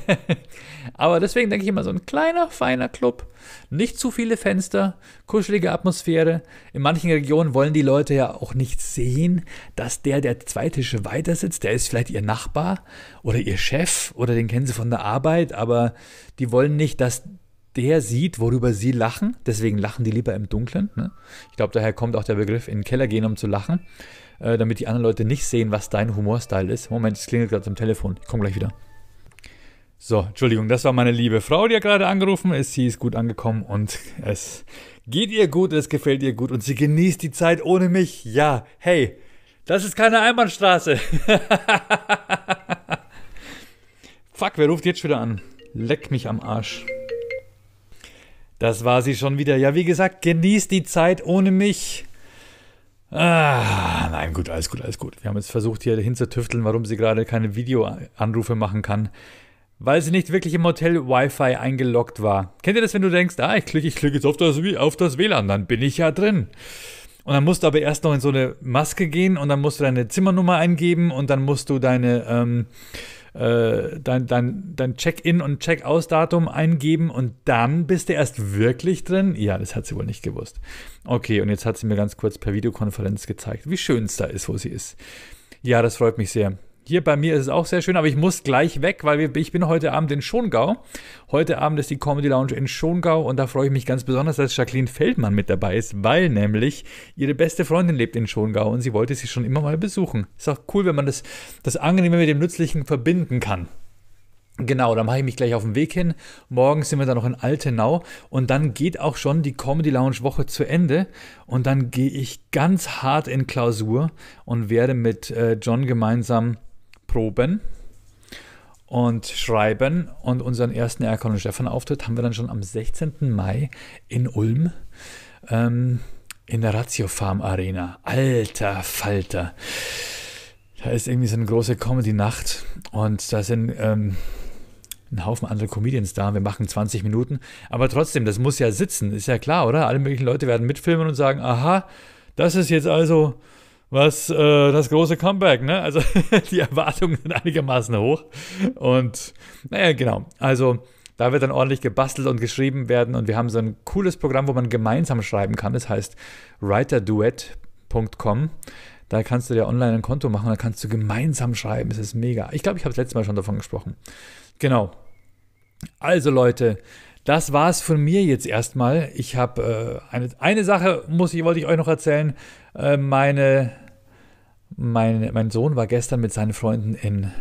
Aber deswegen denke ich immer, so ein kleiner, feiner Club, nicht zu viele Fenster, kuschelige Atmosphäre. In manchen Regionen wollen die Leute ja auch nicht sehen, dass der, der zwei Tische weiter sitzt, der ist vielleicht ihr Nachbar oder ihr Chef oder den kennen sie von der Arbeit, aber die wollen nicht, dass der sieht, worüber sie lachen. Deswegen lachen die lieber im Dunkeln. Ne? Ich glaube, daher kommt auch der Begriff, in den Keller gehen, um zu lachen, äh, damit die anderen Leute nicht sehen, was dein Humorstyle ist. Moment, es klingelt gerade am Telefon. Ich komme gleich wieder. So, Entschuldigung, das war meine liebe Frau, die ja gerade angerufen ist. Sie ist gut angekommen und es geht ihr gut, es gefällt ihr gut und sie genießt die Zeit ohne mich. Ja, hey, das ist keine Einbahnstraße. Fuck, wer ruft jetzt wieder an? Leck mich am Arsch. Das war sie schon wieder. Ja, wie gesagt, genießt die Zeit ohne mich. Ah, nein, gut, alles gut, alles gut. Wir haben jetzt versucht, hier hinzutüfteln, warum sie gerade keine Videoanrufe machen kann. Weil sie nicht wirklich im Hotel Wi-Fi eingeloggt war. Kennt ihr das, wenn du denkst, ah, ich klicke, ich klicke jetzt auf das, auf das WLAN, dann bin ich ja drin. Und dann musst du aber erst noch in so eine Maske gehen und dann musst du deine Zimmernummer eingeben und dann musst du deine, ähm, äh, dein, dein, dein Check-in und Check-aus-Datum eingeben und dann bist du erst wirklich drin? Ja, das hat sie wohl nicht gewusst. Okay, und jetzt hat sie mir ganz kurz per Videokonferenz gezeigt, wie schön es da ist, wo sie ist. Ja, das freut mich sehr. Hier bei mir ist es auch sehr schön, aber ich muss gleich weg, weil wir, ich bin heute Abend in Schongau. Heute Abend ist die Comedy Lounge in Schongau und da freue ich mich ganz besonders, dass Jacqueline Feldmann mit dabei ist, weil nämlich ihre beste Freundin lebt in Schongau und sie wollte sie schon immer mal besuchen. Ist auch cool, wenn man das, das Angenehme mit dem Nützlichen verbinden kann. Genau, da mache ich mich gleich auf den Weg hin. Morgen sind wir dann noch in Altenau und dann geht auch schon die Comedy Lounge Woche zu Ende und dann gehe ich ganz hart in Klausur und werde mit äh, John gemeinsam proben und schreiben. Und unseren ersten Erkan und Stefan Auftritt haben wir dann schon am 16. Mai in Ulm. Ähm, in der Ratio Farm Arena. Alter Falter. Da ist irgendwie so eine große Comedy-Nacht und da sind ähm, ein Haufen andere Comedians da. Wir machen 20 Minuten. Aber trotzdem, das muss ja sitzen, ist ja klar, oder? Alle möglichen Leute werden mitfilmen und sagen, aha, das ist jetzt also was äh, das große Comeback, ne? Also die Erwartungen sind einigermaßen hoch. Und naja, genau. Also da wird dann ordentlich gebastelt und geschrieben werden und wir haben so ein cooles Programm, wo man gemeinsam schreiben kann. Das heißt writerduet.com. Da kannst du dir online ein Konto machen, da kannst du gemeinsam schreiben. Es ist mega. Ich glaube, ich habe das letzte Mal schon davon gesprochen. Genau. Also Leute, das war es von mir jetzt erstmal. Ich habe äh, eine, eine Sache, muss ich, wollte ich euch noch erzählen. Äh, meine mein, mein Sohn war gestern mit seinen Freunden in,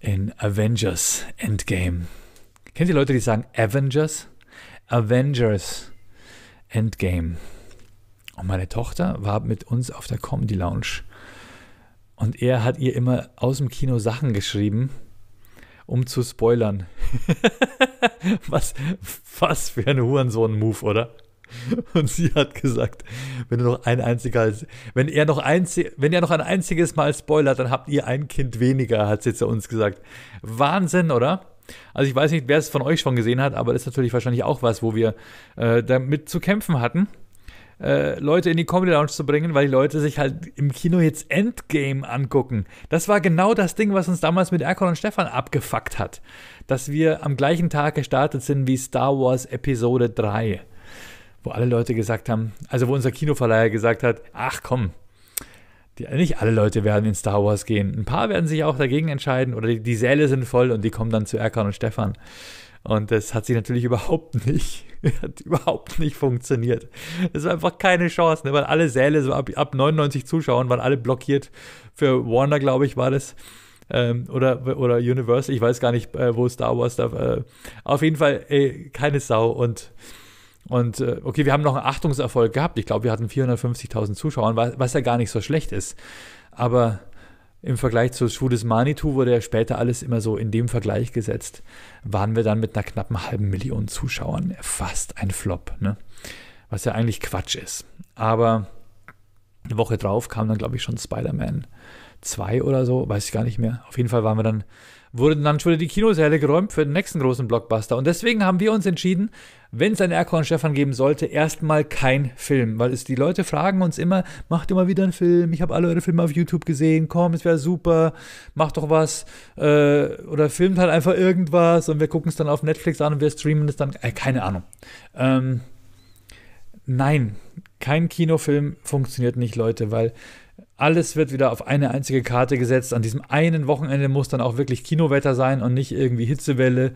in Avengers Endgame. Kennt ihr Leute, die sagen Avengers? Avengers Endgame. Und meine Tochter war mit uns auf der Comedy Lounge. Und er hat ihr immer aus dem Kino Sachen geschrieben, um zu spoilern. was, was für ein Hurensohn-Move, oder? Und sie hat gesagt, wenn du noch ein einziger, wenn er noch einzig, wenn er noch ein einziges Mal spoilert, dann habt ihr ein Kind weniger, hat sie zu uns gesagt. Wahnsinn, oder? Also ich weiß nicht, wer es von euch schon gesehen hat, aber das ist natürlich wahrscheinlich auch was, wo wir äh, damit zu kämpfen hatten. Äh, Leute in die Comedy Lounge zu bringen, weil die Leute sich halt im Kino jetzt Endgame angucken. Das war genau das Ding, was uns damals mit Erkon und Stefan abgefuckt hat. Dass wir am gleichen Tag gestartet sind wie Star Wars Episode 3 wo alle Leute gesagt haben, also wo unser Kinoverleiher gesagt hat, ach komm, die, nicht alle Leute werden in Star Wars gehen. Ein paar werden sich auch dagegen entscheiden oder die, die Säle sind voll und die kommen dann zu Erkan und Stefan. Und das hat sich natürlich überhaupt nicht, hat überhaupt nicht funktioniert. Es war einfach keine Chance, ne, weil alle Säle so ab, ab 99 Zuschauern waren alle blockiert. Für Warner, glaube ich, war das. Ähm, oder, oder Universal, ich weiß gar nicht, äh, wo Star Wars da. Äh, auf jeden Fall, ey, äh, keine Sau und und äh, okay, wir haben noch einen Achtungserfolg gehabt. Ich glaube, wir hatten 450.000 Zuschauer, was ja gar nicht so schlecht ist. Aber im Vergleich zu Schudes Manitou wurde ja später alles immer so in dem Vergleich gesetzt, waren wir dann mit einer knappen halben Million Zuschauern fast ein Flop, ne? was ja eigentlich Quatsch ist. Aber eine Woche drauf kam dann, glaube ich, schon Spider-Man 2 oder so, weiß ich gar nicht mehr. Auf jeden Fall waren wir dann wurden dann schon die Kinosäle geräumt für den nächsten großen Blockbuster. Und deswegen haben wir uns entschieden, wenn es einen Erkorn Stefan geben sollte, erstmal kein Film. Weil es die Leute fragen uns immer, macht immer wieder einen Film, ich habe alle eure Filme auf YouTube gesehen, komm, es wäre super, macht doch was. Äh, oder filmt halt einfach irgendwas und wir gucken es dann auf Netflix an und wir streamen es dann. Äh, keine Ahnung. Ähm, nein, kein Kinofilm funktioniert nicht, Leute, weil alles wird wieder auf eine einzige Karte gesetzt. An diesem einen Wochenende muss dann auch wirklich Kinowetter sein und nicht irgendwie Hitzewelle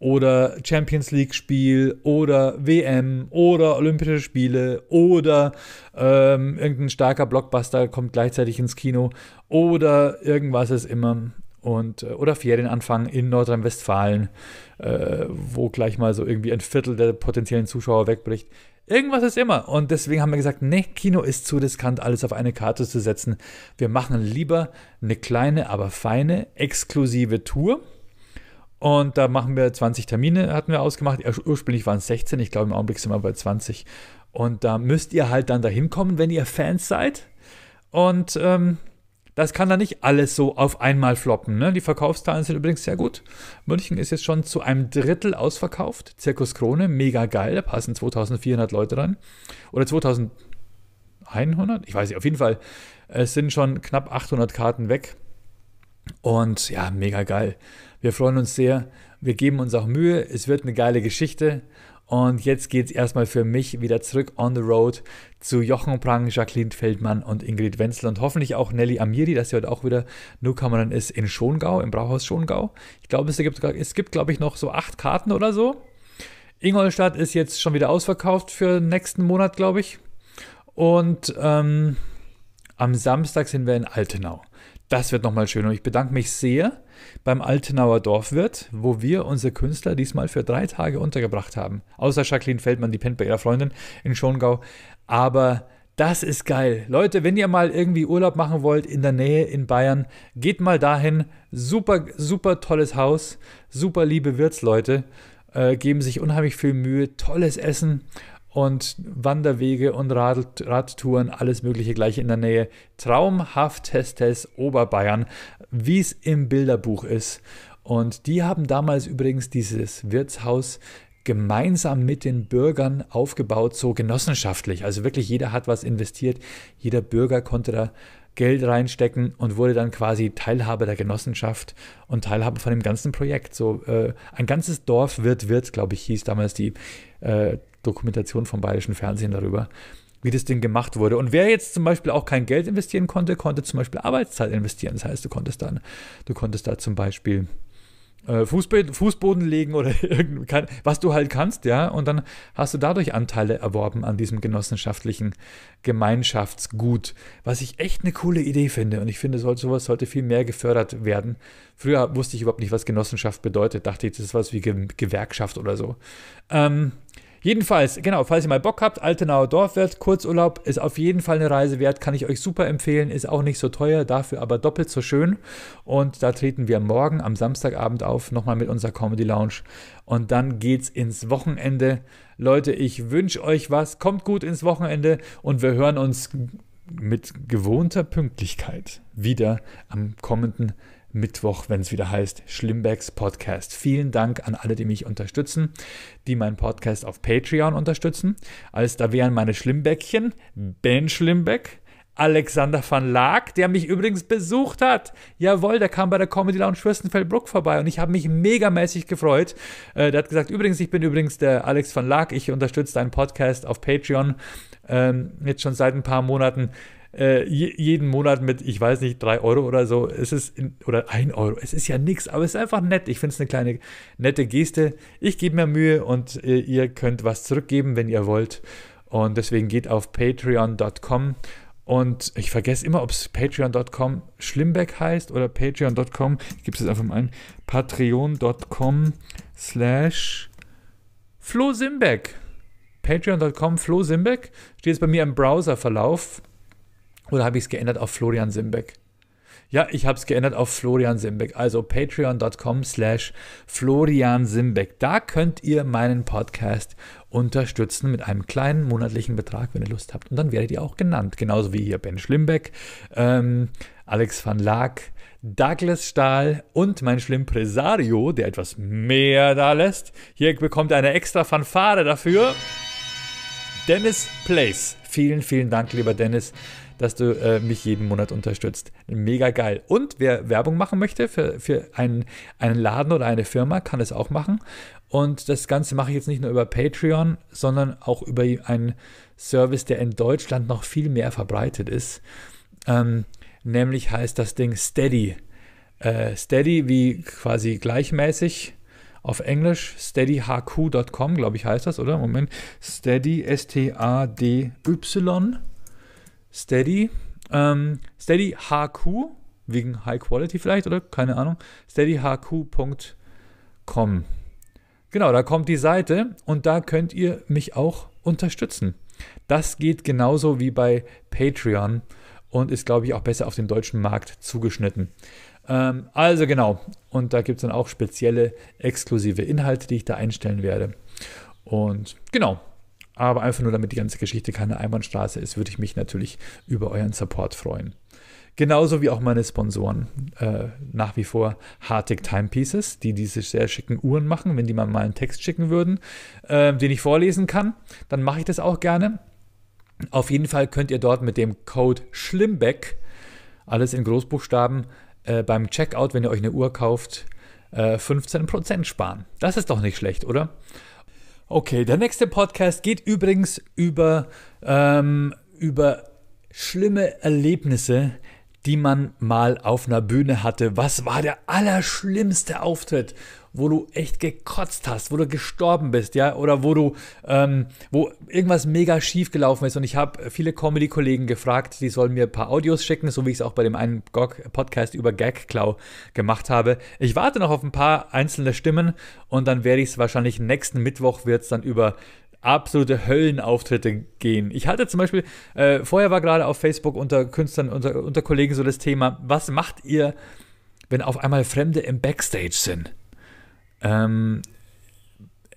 oder Champions League-Spiel oder WM oder Olympische Spiele oder ähm, irgendein starker Blockbuster kommt gleichzeitig ins Kino oder irgendwas ist immer. Und, äh, oder Ferienanfang in Nordrhein-Westfalen, äh, wo gleich mal so irgendwie ein Viertel der potenziellen Zuschauer wegbricht. Irgendwas ist immer. Und deswegen haben wir gesagt, ne, Kino ist zu riskant, alles auf eine Karte zu setzen. Wir machen lieber eine kleine, aber feine, exklusive Tour. Und da machen wir 20 Termine, hatten wir ausgemacht. Ursprünglich waren es 16, ich glaube im Augenblick sind wir bei 20. Und da müsst ihr halt dann dahin kommen, wenn ihr Fans seid. Und ähm, das kann da nicht alles so auf einmal floppen. Ne? Die Verkaufszahlen sind übrigens sehr gut. München ist jetzt schon zu einem Drittel ausverkauft. Zirkus Krone, mega geil. Da passen 2400 Leute rein. Oder 2100? Ich weiß nicht. Auf jeden Fall, es sind schon knapp 800 Karten weg. Und ja, mega geil. Wir freuen uns sehr. Wir geben uns auch Mühe. Es wird eine geile Geschichte. Und jetzt geht es erstmal für mich wieder zurück on the road zu Jochen Prang, Jacqueline Feldmann und Ingrid Wenzel und hoffentlich auch Nelly Amiri, dass sie heute auch wieder Newcomerin ist in Schongau, im Brauhaus Schongau. Ich glaube, es gibt, es gibt glaube ich, noch so acht Karten oder so. Ingolstadt ist jetzt schon wieder ausverkauft für nächsten Monat, glaube ich. Und ähm, am Samstag sind wir in Altenau. Das wird nochmal schön und ich bedanke mich sehr beim Altenauer Dorfwirt, wo wir unsere Künstler diesmal für drei Tage untergebracht haben. Außer Jacqueline Feldmann, die pennt bei ihrer Freundin in Schongau. Aber das ist geil. Leute, wenn ihr mal irgendwie Urlaub machen wollt in der Nähe in Bayern, geht mal dahin. Super, super tolles Haus, super liebe Wirtsleute, äh, geben sich unheimlich viel Mühe, tolles Essen und Wanderwege und Rad, Radtouren, alles Mögliche gleich in der Nähe. Traumhaftes Oberbayern, wie es im Bilderbuch ist. Und die haben damals übrigens dieses Wirtshaus gemeinsam mit den Bürgern aufgebaut, so genossenschaftlich. Also wirklich jeder hat was investiert, jeder Bürger konnte da Geld reinstecken und wurde dann quasi Teilhabe der Genossenschaft und Teilhabe von dem ganzen Projekt. So äh, ein ganzes Dorf wird Wirt, glaube ich, hieß damals die äh, Dokumentation vom Bayerischen Fernsehen darüber, wie das Ding gemacht wurde. Und wer jetzt zum Beispiel auch kein Geld investieren konnte, konnte zum Beispiel Arbeitszeit investieren. Das heißt, du konntest dann, du konntest da zum Beispiel äh, Fußboden legen oder was du halt kannst, ja. Und dann hast du dadurch Anteile erworben an diesem genossenschaftlichen Gemeinschaftsgut, was ich echt eine coole Idee finde. Und ich finde, sowas sollte viel mehr gefördert werden. Früher wusste ich überhaupt nicht, was Genossenschaft bedeutet. Dachte ich, das ist was wie Gewerkschaft oder so. Ähm, Jedenfalls, genau, falls ihr mal Bock habt, Altenauer Dorfwert, Kurzurlaub ist auf jeden Fall eine Reise wert, kann ich euch super empfehlen, ist auch nicht so teuer, dafür aber doppelt so schön. Und da treten wir morgen am Samstagabend auf, nochmal mit unserer Comedy Lounge. Und dann geht's ins Wochenende. Leute, ich wünsche euch was, kommt gut ins Wochenende und wir hören uns mit gewohnter Pünktlichkeit wieder am kommenden Samstag. Mittwoch, wenn es wieder heißt Schlimmbecks Podcast. Vielen Dank an alle, die mich unterstützen, die meinen Podcast auf Patreon unterstützen. Als da wären meine Schlimmbäckchen, Ben Schlimbeck, Alexander van Laak, der mich übrigens besucht hat. Jawohl, der kam bei der Comedy Lounge Fürstenfeldbruck vorbei und ich habe mich megamäßig gefreut. Äh, der hat gesagt, übrigens, ich bin übrigens der Alex van Laak, ich unterstütze deinen Podcast auf Patreon ähm, jetzt schon seit ein paar Monaten. Äh, jeden Monat mit, ich weiß nicht, drei Euro oder so. Es ist in, oder ein Euro. Es ist ja nichts, aber es ist einfach nett. Ich finde es eine kleine nette Geste. Ich gebe mir Mühe und äh, ihr könnt was zurückgeben, wenn ihr wollt. Und deswegen geht auf patreon.com und ich vergesse immer, ob es patreon.com Schlimmbeck heißt oder patreon.com. Ich gebe es jetzt einfach mal ein. Patreon.com slash Flo Simbeck. Patreon.com Flo Simbeck. Steht jetzt bei mir im Browserverlauf. Oder habe ich es geändert auf Florian Simbeck? Ja, ich habe es geändert auf Florian Simbeck. Also patreon.com slash Florian Simbeck. Da könnt ihr meinen Podcast unterstützen mit einem kleinen monatlichen Betrag, wenn ihr Lust habt. Und dann werdet ihr auch genannt. Genauso wie hier Ben Schlimbeck, ähm, Alex van Laak, Douglas Stahl und mein Schlimpresario, der etwas mehr da lässt. Hier bekommt eine extra Fanfare dafür. Dennis Place. Vielen, vielen Dank, lieber Dennis dass du äh, mich jeden Monat unterstützt. Mega geil. Und wer Werbung machen möchte für, für einen, einen Laden oder eine Firma, kann das auch machen. Und das Ganze mache ich jetzt nicht nur über Patreon, sondern auch über einen Service, der in Deutschland noch viel mehr verbreitet ist. Ähm, nämlich heißt das Ding Steady. Äh, Steady wie quasi gleichmäßig auf Englisch steadyhq.com, glaube ich, heißt das, oder? Moment. Steady, S-T-A-D-Y Steady. Ähm, Steady HQ, wegen High Quality vielleicht, oder? Keine Ahnung. steadyhq.com. Genau, da kommt die Seite und da könnt ihr mich auch unterstützen. Das geht genauso wie bei Patreon und ist, glaube ich, auch besser auf den deutschen Markt zugeschnitten. Ähm, also genau, und da gibt es dann auch spezielle exklusive Inhalte, die ich da einstellen werde. Und genau, aber einfach nur, damit die ganze Geschichte keine Einbahnstraße ist, würde ich mich natürlich über euren Support freuen. Genauso wie auch meine Sponsoren. Äh, nach wie vor Hartig Timepieces, die diese sehr schicken Uhren machen. Wenn die mal einen Text schicken würden, äh, den ich vorlesen kann, dann mache ich das auch gerne. Auf jeden Fall könnt ihr dort mit dem Code Schlimmbeck, alles in Großbuchstaben, äh, beim Checkout, wenn ihr euch eine Uhr kauft, 15% äh, sparen. Das ist doch nicht schlecht, oder? Okay, der nächste Podcast geht übrigens über, ähm, über schlimme Erlebnisse, die man mal auf einer Bühne hatte. Was war der allerschlimmste Auftritt, wo du echt gekotzt hast, wo du gestorben bist, ja, oder wo du, ähm, wo irgendwas mega schief gelaufen ist. Und ich habe viele Comedy-Kollegen gefragt, die sollen mir ein paar Audios schicken, so wie ich es auch bei dem einen Podcast über Gagklau gemacht habe. Ich warte noch auf ein paar einzelne Stimmen und dann werde ich es wahrscheinlich nächsten Mittwoch wird es dann über absolute Höllenauftritte gehen. Ich hatte zum Beispiel, äh, vorher war gerade auf Facebook unter Künstlern, unter, unter Kollegen so das Thema, was macht ihr, wenn auf einmal Fremde im Backstage sind? Ähm,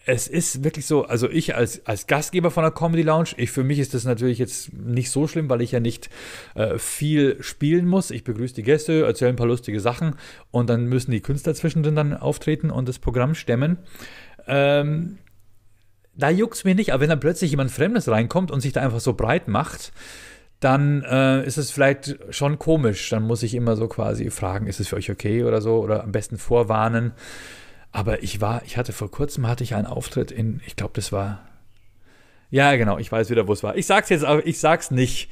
es ist wirklich so, also ich als, als Gastgeber von der Comedy Lounge, ich, für mich ist das natürlich jetzt nicht so schlimm, weil ich ja nicht äh, viel spielen muss. Ich begrüße die Gäste, erzähle ein paar lustige Sachen und dann müssen die Künstler zwischendrin dann auftreten und das Programm stemmen. Ähm, da juckt es mir nicht. Aber wenn dann plötzlich jemand Fremdes reinkommt und sich da einfach so breit macht, dann äh, ist es vielleicht schon komisch. Dann muss ich immer so quasi fragen, ist es für euch okay oder so oder am besten vorwarnen. Aber ich war, ich hatte vor kurzem hatte ich einen Auftritt in, ich glaube, das war, ja genau, ich weiß wieder, wo es war. Ich sag's jetzt, aber ich sag's nicht.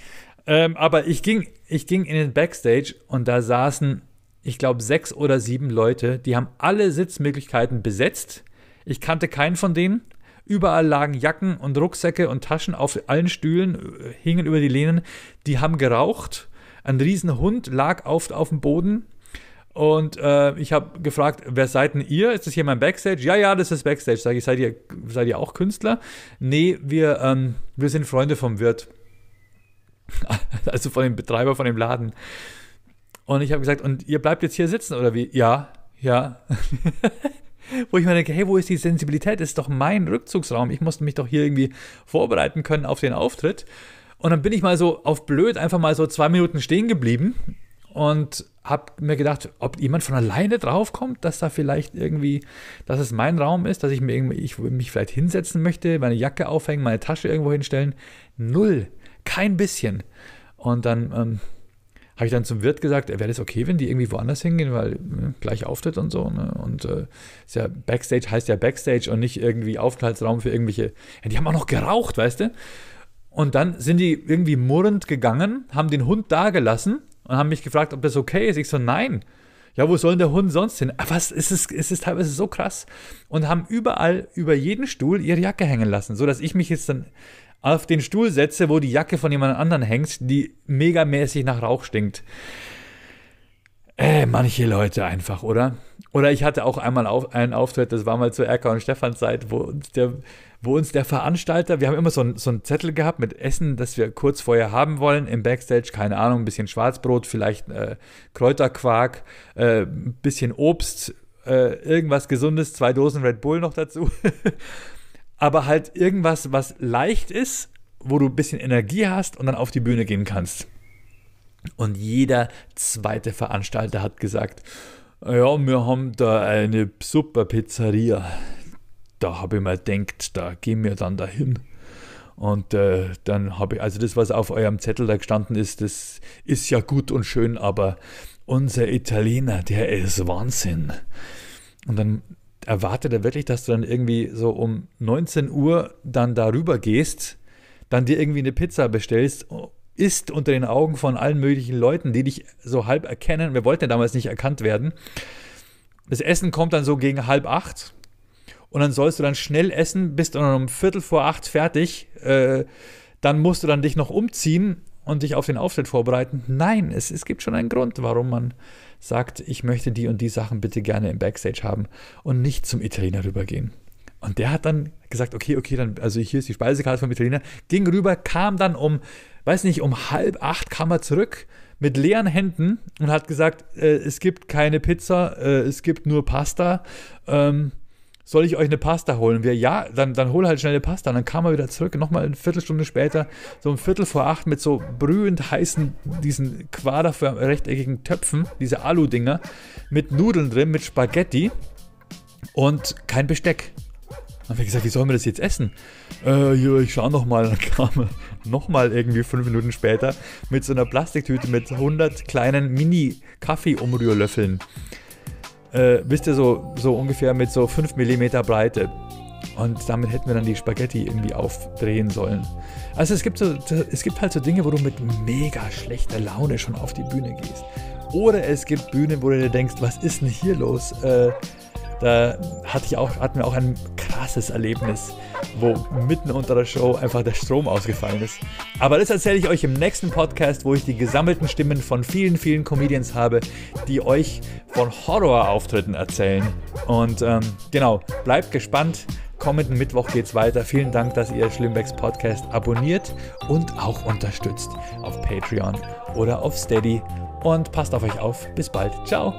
Ähm, aber ich ging, ich ging in den Backstage und da saßen, ich glaube, sechs oder sieben Leute, die haben alle Sitzmöglichkeiten besetzt. Ich kannte keinen von denen. Überall lagen Jacken und Rucksäcke und Taschen auf allen Stühlen, äh, hingen über die Lehnen. Die haben geraucht. Ein Riesenhund lag auf, auf dem Boden. Und äh, ich habe gefragt, wer seid denn ihr? Ist das hier mein Backstage? Ja, ja, das ist Backstage. Sag ich, seid ihr, seid ihr auch Künstler? Nee, wir, ähm, wir sind Freunde vom Wirt. also von dem Betreiber, von dem Laden. Und ich habe gesagt, und ihr bleibt jetzt hier sitzen oder wie? Ja, ja. wo ich mir denke, hey, wo ist die Sensibilität? Das ist doch mein Rückzugsraum. Ich musste mich doch hier irgendwie vorbereiten können auf den Auftritt. Und dann bin ich mal so auf blöd einfach mal so zwei Minuten stehen geblieben und habe mir gedacht, ob jemand von alleine draufkommt, dass da vielleicht irgendwie, dass es mein Raum ist, dass ich, mir irgendwie, ich mich vielleicht hinsetzen möchte, meine Jacke aufhängen, meine Tasche irgendwo hinstellen. Null. Kein bisschen. Und dann ähm, habe ich dann zum Wirt gesagt, äh, wäre das okay, wenn die irgendwie woanders hingehen, weil ne, gleich Auftritt und so. Ne? Und äh, ist ja Backstage heißt ja Backstage und nicht irgendwie Aufenthaltsraum für irgendwelche. Ja, die haben auch noch geraucht, weißt du? Und dann sind die irgendwie murrend gegangen, haben den Hund da gelassen und haben mich gefragt, ob das okay ist. Ich so, nein. Ja, wo soll denn der Hund sonst hin? Äh, Aber es ist, es ist teilweise so krass. Und haben überall, über jeden Stuhl ihre Jacke hängen lassen, sodass ich mich jetzt dann auf den Stuhl setze, wo die Jacke von jemand anderem hängt, die megamäßig nach Rauch stinkt. Äh, manche Leute einfach, oder? Oder ich hatte auch einmal auf, einen Auftritt, das war mal zur Erka und Stefans Zeit, wo uns der, wo uns der Veranstalter, wir haben immer so, ein, so einen Zettel gehabt mit Essen, das wir kurz vorher haben wollen, im Backstage, keine Ahnung, ein bisschen Schwarzbrot, vielleicht äh, Kräuterquark, äh, ein bisschen Obst, äh, irgendwas Gesundes, zwei Dosen Red Bull noch dazu. aber halt irgendwas, was leicht ist, wo du ein bisschen Energie hast und dann auf die Bühne gehen kannst. Und jeder zweite Veranstalter hat gesagt, ja, wir haben da eine super Pizzeria. Da habe ich mir gedacht, da gehen wir dann dahin. Und äh, dann habe ich, also das, was auf eurem Zettel da gestanden ist, das ist ja gut und schön, aber unser Italiener, der ist Wahnsinn. Und dann erwarte da wirklich, dass du dann irgendwie so um 19 Uhr dann darüber gehst, dann dir irgendwie eine Pizza bestellst, isst unter den Augen von allen möglichen Leuten, die dich so halb erkennen. Wir wollten ja damals nicht erkannt werden. Das Essen kommt dann so gegen halb acht und dann sollst du dann schnell essen, bist dann um Viertel vor acht fertig. Äh, dann musst du dann dich noch umziehen und dich auf den Auftritt vorbereiten. Nein, es, es gibt schon einen Grund, warum man sagt, ich möchte die und die Sachen bitte gerne im Backstage haben und nicht zum Italiener rübergehen. Und der hat dann gesagt, okay, okay, dann, also hier ist die Speisekarte vom Italiener, ging rüber, kam dann um, weiß nicht, um halb acht kam er zurück mit leeren Händen und hat gesagt, äh, es gibt keine Pizza, äh, es gibt nur Pasta. Ähm, soll ich euch eine Pasta holen? wir, ja, dann, dann hol halt schnell eine Pasta. Und dann kam er wieder zurück, nochmal eine Viertelstunde später, so ein Viertel vor acht mit so brühend heißen, diesen quaderförmigen, Töpfen, diese Alu-Dinger, mit Nudeln drin, mit Spaghetti und kein Besteck. Dann habe ich gesagt, wie sollen wir das jetzt essen? Äh, ja, ich schaue nochmal. Dann kam er nochmal irgendwie fünf Minuten später mit so einer Plastiktüte mit 100 kleinen Mini-Kaffee-Umrührlöffeln äh, wisst ihr, so, so ungefähr mit so 5 mm Breite. Und damit hätten wir dann die Spaghetti irgendwie aufdrehen sollen. Also es gibt, so, es gibt halt so Dinge, wo du mit mega schlechter Laune schon auf die Bühne gehst. Oder es gibt Bühnen, wo du dir denkst, was ist denn hier los? Äh, da hatte ich auch, hatten wir auch ein krasses Erlebnis, wo mitten unter der Show einfach der Strom ausgefallen ist. Aber das erzähle ich euch im nächsten Podcast, wo ich die gesammelten Stimmen von vielen, vielen Comedians habe, die euch von Horrorauftritten erzählen. Und ähm, genau, bleibt gespannt. Kommenden Mittwoch geht's weiter. Vielen Dank, dass ihr Schlimmbecks Podcast abonniert und auch unterstützt auf Patreon oder auf Steady. Und passt auf euch auf. Bis bald. Ciao.